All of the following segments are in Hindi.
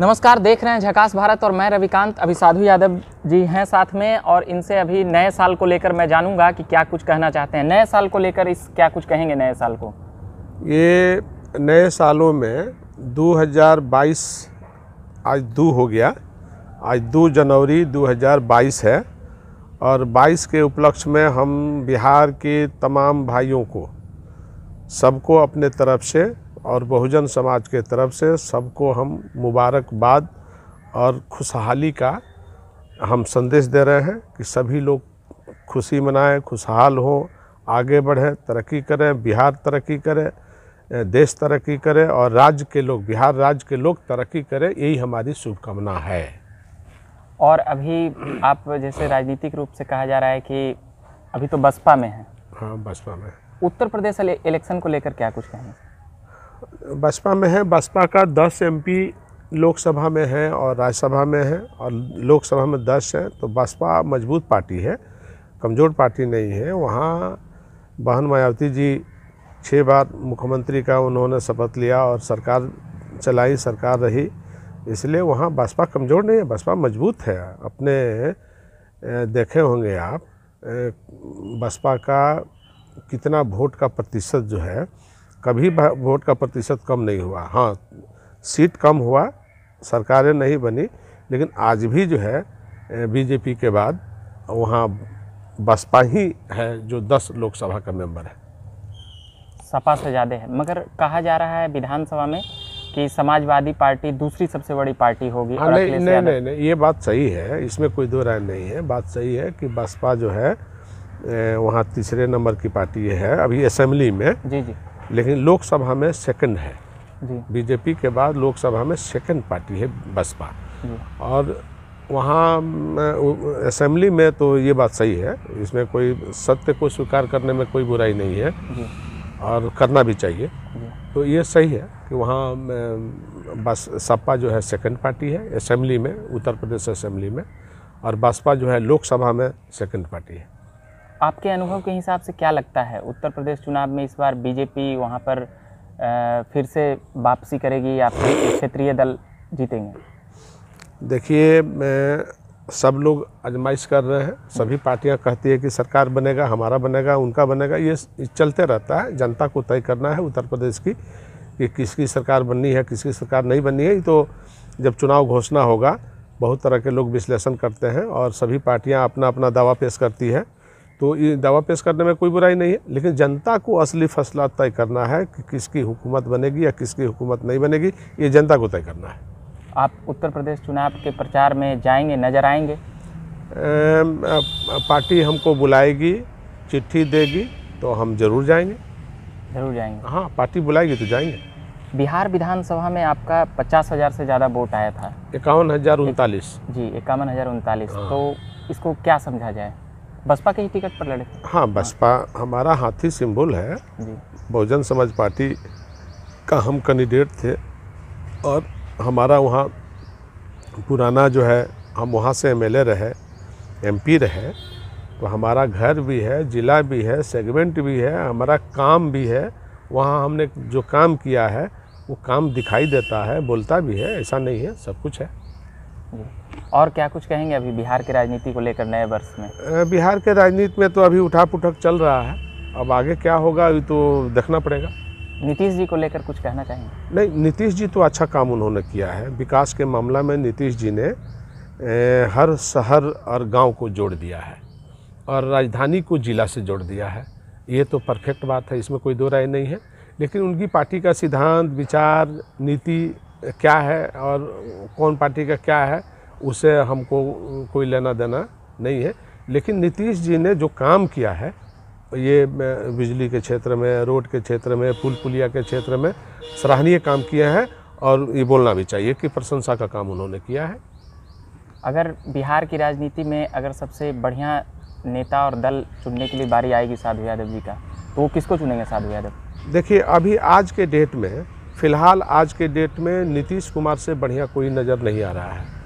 नमस्कार देख रहे हैं झकास भारत और मैं रविकांत अभी साधु यादव जी हैं साथ में और इनसे अभी नए साल को लेकर मैं जानूंगा कि क्या कुछ कहना चाहते हैं नए साल को लेकर इस क्या कुछ कहेंगे नए साल को ये नए सालों में 2022 आज दो हो गया आज दो जनवरी 2022 है और 22 के उपलक्ष्य में हम बिहार के तमाम भाइयों को सबको अपने तरफ से और बहुजन समाज के तरफ से सबको हम मुबारकबाद और खुशहाली का हम संदेश दे रहे हैं कि सभी लोग खुशी मनाएं खुशहाल हों आगे बढ़ें तरक्की करें बिहार तरक्की करे देश तरक्की करे और राज्य के लोग बिहार राज्य के लोग तरक्की करें यही हमारी शुभकामना है और अभी आप जैसे राजनीतिक रूप से कहा जा रहा है कि अभी तो बसपा में है हाँ बसपा में उत्तर प्रदेश इलेक्शन को लेकर क्या कुछ कहेंगे बसपा में है बसपा का दस एमपी लोकसभा में है और राज्यसभा में है और लोकसभा में दस है तो बसपा मजबूत पार्टी है कमज़ोर पार्टी नहीं है वहाँ बहन मायावती जी छः बार मुख्यमंत्री का उन्होंने शपथ लिया और सरकार चलाई सरकार रही इसलिए वहाँ बसपा कमज़ोर नहीं है बसपा मजबूत है अपने देखे होंगे आप बसपा का कितना वोट का प्रतिशत जो है कभी वोट का प्रतिशत कम नहीं हुआ हाँ सीट कम हुआ सरकारें नहीं बनी लेकिन आज भी जो है बीजेपी के बाद वहाँ बसपा ही है जो 10 लोकसभा का मेंबर है सपा से ज़्यादा है मगर कहा जा रहा है विधानसभा में कि समाजवादी पार्टी दूसरी सबसे बड़ी पार्टी होगी हाँ, नहीं नहीं, नहीं नहीं नहीं ये बात सही है इसमें कोई दो राय नहीं है बात सही है कि बसपा जो है वहाँ तीसरे नंबर की पार्टी है अभी असेंबली में जी जी लेकिन लोकसभा में सेकंड है बीजेपी के बाद लोकसभा में सेकंड पार्टी है बसपा और वहाँ असेंबली में तो ये बात सही है इसमें कोई सत्य को स्वीकार करने में कोई बुराई नहीं है और करना भी चाहिए तो ये सही है कि वहाँ बस सपा जो है सेकंड पार्टी है असेंबली में उत्तर प्रदेश असेंबली में और बसपा जो है लोकसभा में सेकंड पार्टी है आपके अनुभव के हिसाब से क्या लगता है उत्तर प्रदेश चुनाव में इस बार बीजेपी वहाँ पर फिर से वापसी करेगी या फिर क्षेत्रीय दल जीतेंगे देखिए मैं सब लोग आजमाइश कर रहे हैं सभी पार्टियां कहती है कि सरकार बनेगा हमारा बनेगा उनका बनेगा ये चलते रहता है जनता को तय करना है उत्तर प्रदेश की कि किसकी सरकार बननी है किसकी सरकार नहीं बननी है तो जब चुनाव घोषणा होगा बहुत तरह के लोग विश्लेषण करते हैं और सभी पार्टियां अपना अपना दावा पेश करती है तो ये दावा पेश करने में कोई बुराई नहीं है लेकिन जनता को असली फैसला तय करना है कि किसकी हुकूमत बनेगी या किसकी हुकूमत नहीं बनेगी ये जनता को तय करना है आप उत्तर प्रदेश चुनाव के प्रचार में जाएंगे नजर आएंगे पार्टी हमको बुलाएगी चिट्ठी देगी तो हम जरूर जाएंगे जरूर जाएंगे हाँ पार्टी बुलाएगी तो जाएंगे बिहार विधानसभा में आपका पचास हज़ार से ज़्यादा वोट आया था इक्यावन हज़ार उनतालीस जी इक्यावन हज़ार उनतालीस हाँ। तो इसको क्या समझा जाए बसपा के ही टिकट पर लड़े हाँ बसपा हमारा हाथी सिंबल है बहुजन समाज पार्टी का हम कैंडिडेट थे और हमारा वहाँ पुराना जो है हम वहाँ से एमएलए रहे एमपी रहे तो हमारा घर भी है ज़िला भी है सेगमेंट भी है हमारा काम भी है वहाँ हमने जो काम किया है वो काम दिखाई देता है बोलता भी है ऐसा नहीं है सब कुछ है और क्या कुछ कहेंगे अभी बिहार की राजनीति को लेकर नए वर्ष में बिहार के राजनीति में तो अभी उठा पुठक चल रहा है अब आगे क्या होगा अभी तो देखना पड़ेगा नीतीश जी को लेकर कुछ कहना चाहेंगे नहीं नीतीश जी तो अच्छा काम उन्होंने किया है विकास के मामला में नीतीश जी ने हर शहर और गांव को जोड़ दिया है और राजधानी को जिला से जोड़ दिया है ये तो परफेक्ट बात है इसमें कोई दो राय नहीं है लेकिन उनकी पार्टी का सिद्धांत विचार नीति क्या है और कौन पार्टी का क्या है उसे हमको कोई लेना देना नहीं है लेकिन नीतीश जी ने जो काम किया है ये बिजली के क्षेत्र में रोड के क्षेत्र में पुल पुलिया के क्षेत्र में सराहनीय काम किया है और ये बोलना भी चाहिए कि प्रशंसा का काम उन्होंने किया है अगर बिहार की राजनीति में अगर सबसे बढ़िया नेता और दल चुनने के लिए बारी आएगी साधु यादव जी का तो वो किसको चुनेंगे साधु यादव देखिए अभी आज के डेट में फ़िलहाल आज के डेट में नीतीश कुमार से बढ़िया कोई नज़र नहीं आ रहा है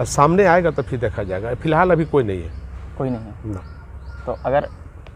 अब सामने आएगा तो फिर देखा जाएगा फिलहाल अभी कोई नहीं है कोई नहीं है ना तो अगर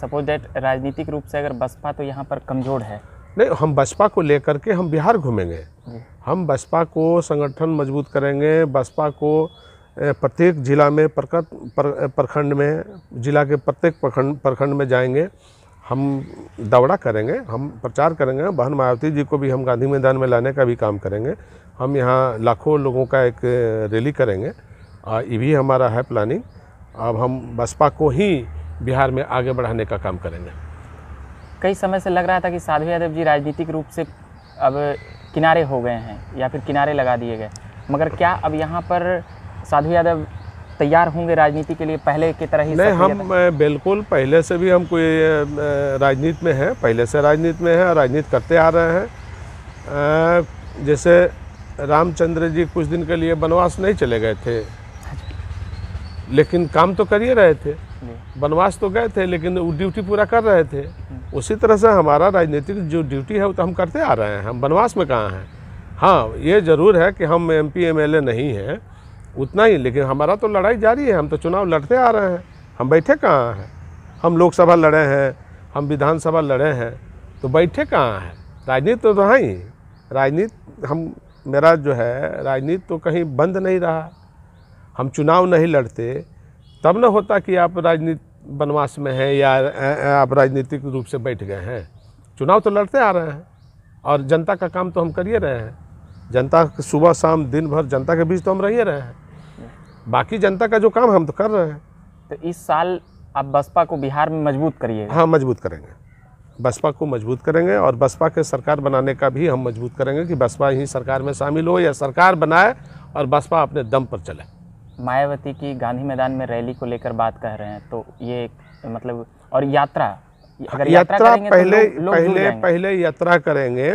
सपोज दैट राजनीतिक रूप से अगर बसपा तो यहाँ पर कमज़ोर है नहीं हम बसपा को लेकर के हम बिहार घूमेंगे हम बसपा को संगठन मजबूत करेंगे बसपा को प्रत्येक जिला में प्रखंड में जिला के प्रत्येक प्रखंड प्रखंड में जाएंगे हम दौड़ा करेंगे हम प्रचार करेंगे बहन मायावती जी को भी हम गांधी मैदान में लाने का भी काम करेंगे हम यहाँ लाखों लोगों का एक रैली करेंगे ये भी हमारा है प्लानिंग अब हम बसपा को ही बिहार में आगे बढ़ाने का काम करेंगे कई समय से लग रहा था कि साधु यादव जी राजनीतिक रूप से अब किनारे हो गए हैं या फिर किनारे लगा दिए गए मगर क्या अब यहाँ पर साधु यादव तैयार होंगे राजनीति के लिए पहले की तरह ही नहीं हम बिल्कुल पहले से भी हम कोई राजनीति में हैं पहले से राजनीति में हैं और राजनीति करते आ रहे हैं जैसे रामचंद्र जी कुछ दिन के लिए वनवास नहीं चले गए थे लेकिन काम तो कर ही रहे थे वनवास तो गए थे लेकिन वो ड्यूटी पूरा कर रहे थे हम्म। उसी तरह से हमारा राजनीतिक जो ड्यूटी है वो तो हम करते आ रहे हैं हम वनवास में कहाँ हैं हाँ ये ज़रूर है कि हम M P M L A नहीं हैं उतना ही लेकिन हमारा तो लड़ाई जारी है हम तो चुनाव लड़ते आ रहे हैं हम बैठे कहाँ हैं हम लोकसभा लड़े हैं हम विधानसभा लड़े हैं तो बैठे कहाँ हैं राजनीति तो, है ही राजनीति हम मेरा जो है राजनीति तो कहीं बंद नहीं रहा हम चुनाव नहीं लड़ते तब न होता कि आप राजनीति बनवास में हैं या आप राजनीतिक रूप से बैठ गए हैं चुनाव तो लड़ते आ रहे हैं और जनता का काम तो हम करिए रहे हैं जनता सुबह शाम दिन भर जनता के बीच तो हम रहिए रहे हैं बाकी जनता का जो काम हम तो कर रहे हैं तो इस साल आप बसपा को बिहार में मजबूत करिए हाँ मजबूत करेंगे बसपा को मजबूत करेंगे और बसपा के सरकार बनाने का भी हम मजबूत करेंगे कि बसपा ही सरकार में शामिल हो या सरकार बनाए और बसपा अपने दम पर चले मायावती की गांधी मैदान में रैली को लेकर बात कह रहे हैं तो ये मतलब और यात्रा अगर यात्रा, यात्रा तो पहले तो लो, लो पहले पहले यात्रा करेंगे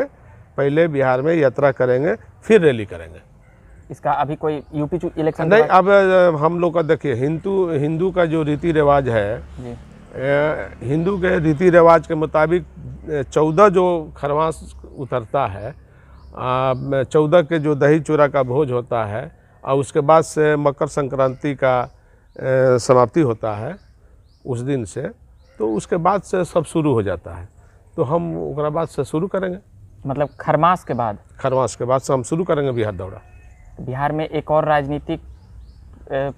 पहले बिहार में यात्रा करेंगे फिर रैली करेंगे इसका अभी कोई यूपी इलेक्शन नहीं अब हम लोग का देखिए हिंदू हिंदू का जो रीति रिवाज है हिंदू के रीति रिवाज के मुताबिक चौदह जो खरवास उतरता है चौदह के जो दही चूरा का भोज होता है और उसके बाद से मकर संक्रांति का समाप्ति होता है उस दिन से तो उसके बाद से सब शुरू हो जाता है तो हम बाद से शुरू करेंगे मतलब खरमास के बाद खरमास के बाद से हम शुरू करेंगे बिहार दौड़ा बिहार में एक और राजनीतिक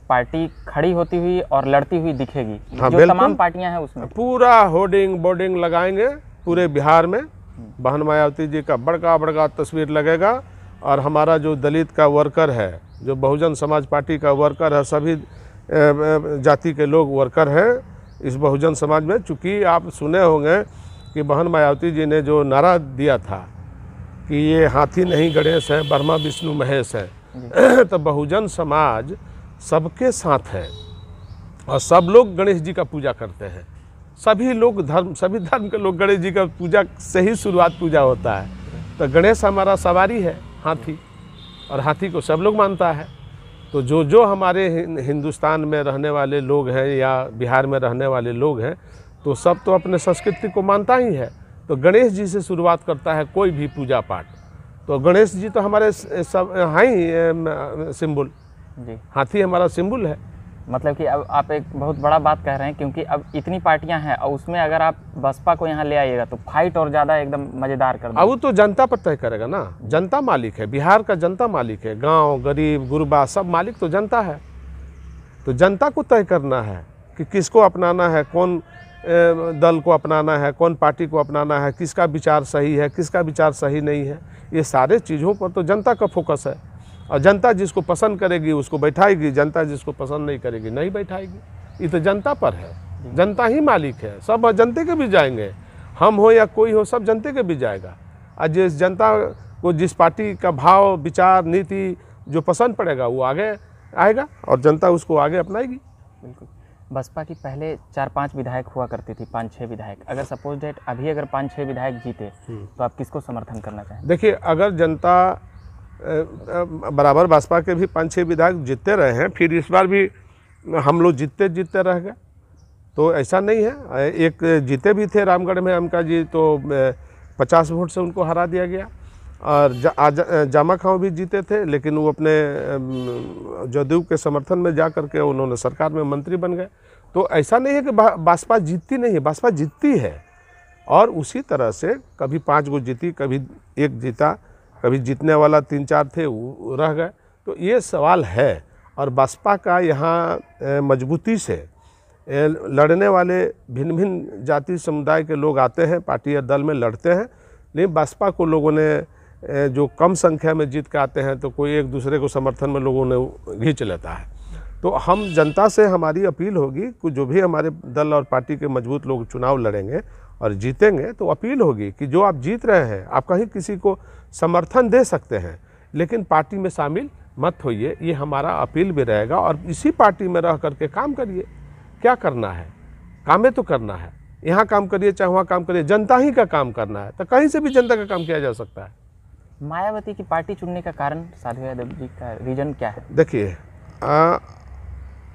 पार्टी खड़ी होती हुई और लड़ती हुई दिखेगी हाँ, जो तमाम पार्टियां हैं उसमें पूरा होर्डिंग बोर्डिंग लगाएंगे पूरे बिहार में बहन मायावती जी का बड़का बड़का तस्वीर लगेगा और हमारा जो दलित का वर्कर है जो बहुजन समाज पार्टी का वर्कर है सभी जाति के लोग वर्कर हैं इस बहुजन समाज में चूँकि आप सुने होंगे कि बहन मायावती जी ने जो नारा दिया था कि ये हाथी नहीं गणेश है ब्रह्मा विष्णु महेश है तो बहुजन समाज सबके साथ है और सब लोग गणेश जी का पूजा करते हैं सभी लोग धर्म सभी धर्म के लोग गणेश जी का पूजा से ही शुरुआत पूजा होता है तो गणेश हमारा सवारी है हाथी और हाथी को सब लोग मानता है तो जो जो हमारे हिंदुस्तान में रहने वाले लोग हैं या बिहार में रहने वाले लोग हैं तो सब तो अपने संस्कृति को मानता ही है तो गणेश जी से शुरुआत करता है कोई भी पूजा पाठ तो गणेश जी तो हमारे सब हाँ ही सिंबल जी हाथी हमारा सिंबल है मतलब कि अब आप एक बहुत बड़ा बात कह रहे हैं क्योंकि अब इतनी पार्टियां हैं और उसमें अगर आप बसपा को यहाँ ले आइएगा तो फाइट और ज़्यादा एकदम मज़ेदार कर अब तो जनता पर तय करेगा ना जनता मालिक है बिहार का जनता मालिक है गांव गरीब गुरबा सब मालिक तो जनता है तो जनता को तय करना है कि किसको अपनाना है कौन दल को अपनाना है कौन पार्टी को अपनाना है किसका विचार सही है किसका विचार सही नहीं है ये सारे चीज़ों पर तो जनता का फोकस है और जनता जिसको पसंद करेगी उसको बैठाएगी जनता जिसको पसंद नहीं करेगी नहीं बैठाएगी ये तो जनता पर है जनता ही मालिक है सब जनते के भी जाएंगे हम हो या कोई हो सब जनते के भी जाएगा और जिस जनता को जिस पार्टी का भाव विचार नीति जो पसंद पड़ेगा वो आगे आएगा और जनता उसको आगे अपनाएगी बिल्कुल बसपा की पहले चार पांच विधायक हुआ करती थी पाँच छः विधायक अगर सपोज डेट अभी अगर पाँच छः विधायक जीते हम्म। तो आप किसको समर्थन करना चाहें देखिए अगर जनता बराबर बसपा के भी पाँच छः विधायक जीतते रहे हैं फिर इस बार भी हम लोग जीतते जीतते रह गए तो ऐसा नहीं है एक जीते भी थे रामगढ़ में अमका जी तो पचास वोट से उनको हरा दिया गया और जामा खाओ भी जीते थे लेकिन वो अपने जदयू के समर्थन में जा करके उन्होंने सरकार में मंत्री बन गए तो ऐसा नहीं है कि भाजपा जीतती नहीं है भाजपा जीतती है और उसी तरह से कभी पाँच गो जीती कभी एक जीता कभी जीतने वाला तीन चार थे वो रह गए तो ये सवाल है और बसपा का यहाँ मजबूती से लड़ने वाले भिन्न भिन्न जाति समुदाय के लोग आते हैं पार्टी या दल में लड़ते हैं लेकिन बसपा को लोगों ने जो कम संख्या में जीत के आते हैं तो कोई एक दूसरे को समर्थन में लोगों ने घींच लेता है तो हम जनता से हमारी अपील होगी कि जो भी हमारे दल और पार्टी के मजबूत लोग चुनाव लड़ेंगे और जीतेंगे तो अपील होगी कि जो आप जीत रहे हैं आप कहीं किसी को समर्थन दे सकते हैं लेकिन पार्टी में शामिल मत होइए ये हमारा अपील भी रहेगा और इसी पार्टी में रह करके काम करिए क्या करना है कामें तो करना है यहाँ काम करिए चाहे वहाँ काम करिए जनता ही का काम करना है तो कहीं से भी जनता का काम किया जा सकता है मायावती की पार्टी चुनने का कारण साधु यादव जी का रीजन क्या है देखिए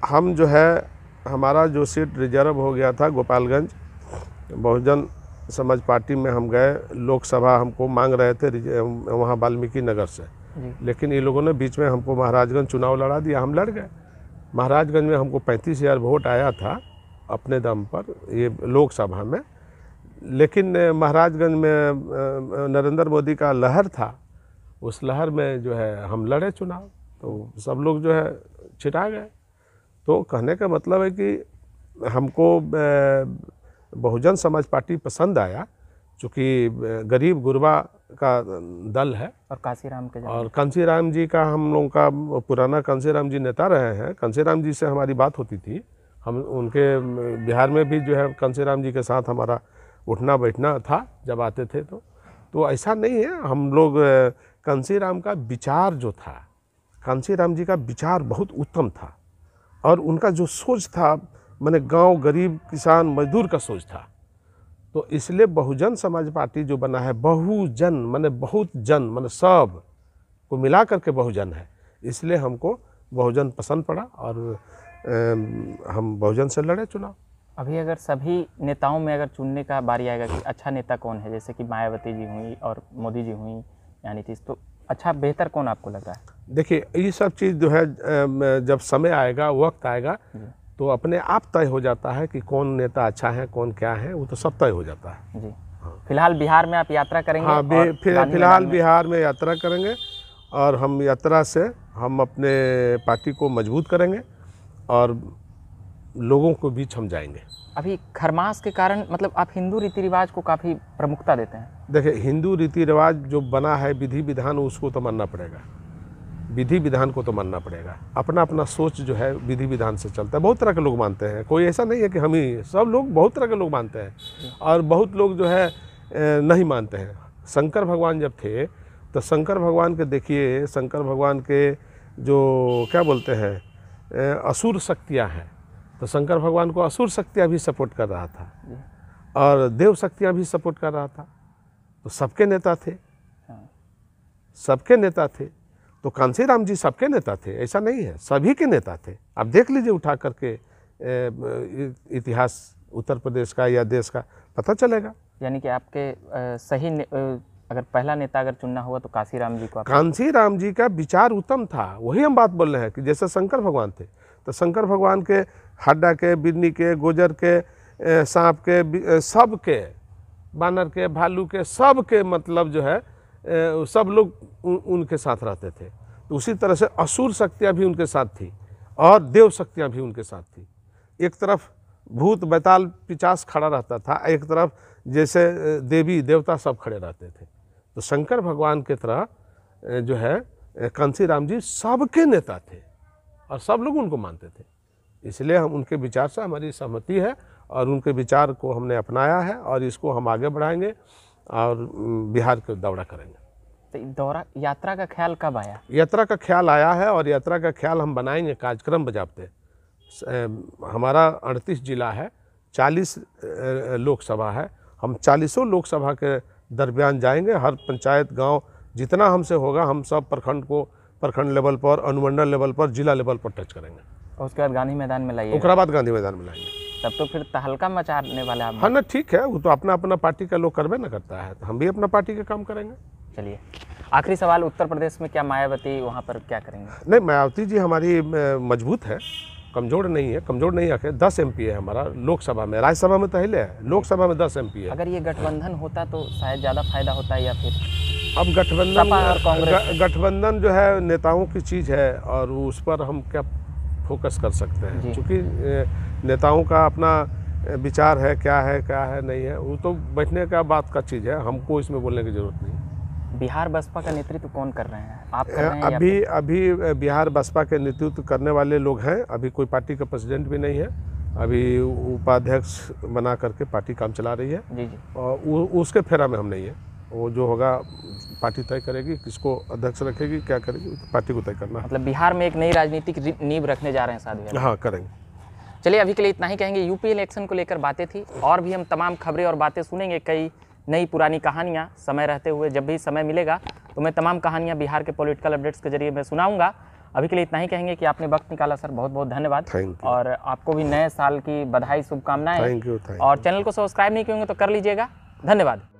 हम जो है हमारा जो सीट रिजर्व हो गया था गोपालगंज बहुजन समाज पार्टी में हम गए लोकसभा हमको मांग रहे थे वहाँ वाल्मीकि नगर से लेकिन ये लोगों ने बीच में हमको महाराजगंज चुनाव लड़ा दिया हम लड़ गए महाराजगंज में हमको पैंतीस हज़ार वोट आया था अपने दम पर ये लोकसभा में लेकिन महाराजगंज में नरेंद्र मोदी का लहर था उस लहर में जो है हम लड़े चुनाव तो सब लोग जो है छिटा गए तो कहने का मतलब है कि हमको बहुजन समाज पार्टी पसंद आया चूँकि गरीब गुरबा का दल है और कांसीराम के और कंसीराम जी का हम लोगों का पुराना कांसीराम जी नेता रहे हैं कंसीराम जी से हमारी बात होती थी हम उनके बिहार में भी जो है कांसीराम जी के साथ हमारा उठना बैठना था जब आते थे तो तो ऐसा नहीं है हम लोग कंसीराम का विचार जो था कंसी राम जी का विचार बहुत उत्तम था और उनका जो सोच था मैंने गांव गरीब किसान मजदूर का सोच था तो इसलिए बहुजन समाज पार्टी जो बना है बहुजन मैंने बहुत जन मैंने सब को मिला करके बहुजन है इसलिए हमको बहुजन पसंद पड़ा और हम बहुजन से लड़े चुनाव अभी अगर सभी नेताओं में अगर चुनने का बारी आएगा कि अच्छा नेता कौन है जैसे कि मायावती जी हुई और मोदी जी हुई या नीतीश तो अच्छा बेहतर कौन आपको लग रहा है देखिए ये सब चीज़ जो है जब समय आएगा वक्त आएगा तो अपने आप तय हो जाता है कि कौन नेता अच्छा है कौन क्या है वो तो सब तय हो जाता है जी हाँ। फिलहाल बिहार में आप यात्रा करेंगे हाँ फिलहाल बिहार में यात्रा करेंगे और हम यात्रा से हम अपने पार्टी को मजबूत करेंगे और लोगों को बीच हम जाएंगे अभी खरमास के कारण मतलब आप हिंदू रीति रिवाज को काफ़ी प्रमुखता देते हैं देखिए हिंदू रीति रिवाज जो बना है विधि विधान उसको तो मानना पड़ेगा विधि विधान को तो मानना पड़ेगा अपना अपना सोच जो है विधि विधान से चलता है बहुत तरह के लोग मानते हैं कोई ऐसा नहीं है कि हम ही सब लोग बहुत तरह के लोग मानते हैं और बहुत लोग जो है नहीं मानते हैं शंकर भगवान जब थे तो शंकर भगवान के देखिए शंकर भगवान के जो क्या बोलते हैं असुर शक्तियाँ हैं तो शंकर भगवान को असुर शक्तियाँ भी सपोर्ट कर रहा था और देव शक्तियाँ भी सपोर्ट कर रहा था तो सबके नेता थे हाँ। सबके नेता थे तो राम जी सबके नेता थे ऐसा नहीं है सभी के नेता थे आप देख लीजिए उठा करके इतिहास उत्तर प्रदेश का या देश का पता चलेगा यानी कि आपके सही अगर पहला नेता अगर चुनना हुआ तो काशी राम जी को राम जी का विचार उत्तम था वही हम बात बोल रहे हैं कि जैसे शंकर भगवान थे तो शंकर भगवान के हड्डा के बिन्नी के गोजर के सांप के सब के बानर के भालू के सब के मतलब जो है सब लोग उनके साथ रहते थे तो उसी तरह से असुर शक्तियाँ भी उनके साथ थी और देव शक्तियाँ भी उनके साथ थी एक तरफ भूत बैताल पिचास खड़ा रहता था एक तरफ जैसे देवी देवता सब खड़े रहते थे तो शंकर भगवान के तरह जो है कंसी राम जी सबके नेता थे और सब लोग उनको मानते थे इसलिए हम उनके विचार से हमारी सहमति है और उनके विचार को हमने अपनाया है और इसको हम आगे बढ़ाएंगे और बिहार का दौरा करेंगे तो दौरा यात्रा का ख्याल कब आया यात्रा का ख्याल आया है और यात्रा का ख्याल हम बनाएंगे कार्यक्रम बजाबते हमारा अड़तीस जिला है चालीस लोकसभा है हम चालीसों लोकसभा के दरमियान जाएंगे हर पंचायत गांव जितना हमसे होगा हम सब प्रखंड को प्रखंड लेवल पर अनुमंडल लेवल पर जिला लेवल पर टच करेंगे उसके बाद गांधी मैदान में लाइए उसके बाद गांधी मैदान में लाइए तब तो फिर तहलका तो मचाने वाले आप हाँ ना ठीक है वो तो अपना अपना पार्टी का लोग करवे ना करता है तो हम भी अपना पार्टी का काम करेंगे चलिए आखिरी सवाल उत्तर प्रदेश में क्या मायावती वहाँ पर क्या करेंगे नहीं मायावती जी हमारी मजबूत है कमजोर नहीं है कमजोर नहीं आखिर दस एम है हमारा लोकसभा में राज्यसभा में तो पहले है लोकसभा में दस एम है अगर ये गठबंधन होता तो शायद ज़्यादा फायदा होता है या फिर अब गठबंधन गठबंधन जो है नेताओं की चीज़ है और उस पर हम क्या फोकस कर सकते हैं क्योंकि नेताओं का अपना विचार है क्या है क्या है नहीं है वो तो बैठने का बात का चीज़ है हमको इसमें बोलने की ज़रूरत नहीं बिहार बसपा का नेतृत्व कौन कर रहे हैं आप कर रहे हैं अभी अभी बिहार बसपा के नेतृत्व करने वाले लोग हैं अभी कोई पार्टी का प्रेसिडेंट भी नहीं है अभी उपाध्यक्ष बना करके पार्टी काम चला रही है जी जी और उसके फेरा में हम नहीं है वो जो होगा पार्टी तय करेगी किसको अध्यक्ष रखेगी क्या करेगी पार्टी को तय करना मतलब बिहार में एक नई राजनीतिक नींव रखने जा रहे हैं साधु हाँ करेंगे चलिए अभी के लिए इतना ही कहेंगे यूपी इलेक्शन को लेकर बातें थी और भी हम तमाम खबरें और बातें सुनेंगे कई नई पुरानी कहानियाँ समय रहते हुए जब भी समय मिलेगा तो मैं तमाम कहानियाँ बिहार के पॉलिटिकल अपडेट्स के जरिए मैं सुनाऊँगा अभी के लिए इतना ही कहेंगे कि आपने वक्त निकाला सर बहुत बहुत धन्यवाद और आपको भी नए साल की बधाई शुभकामनाएं और चैनल को सब्सक्राइब नहीं करेंगे तो कर लीजिएगा धन्यवाद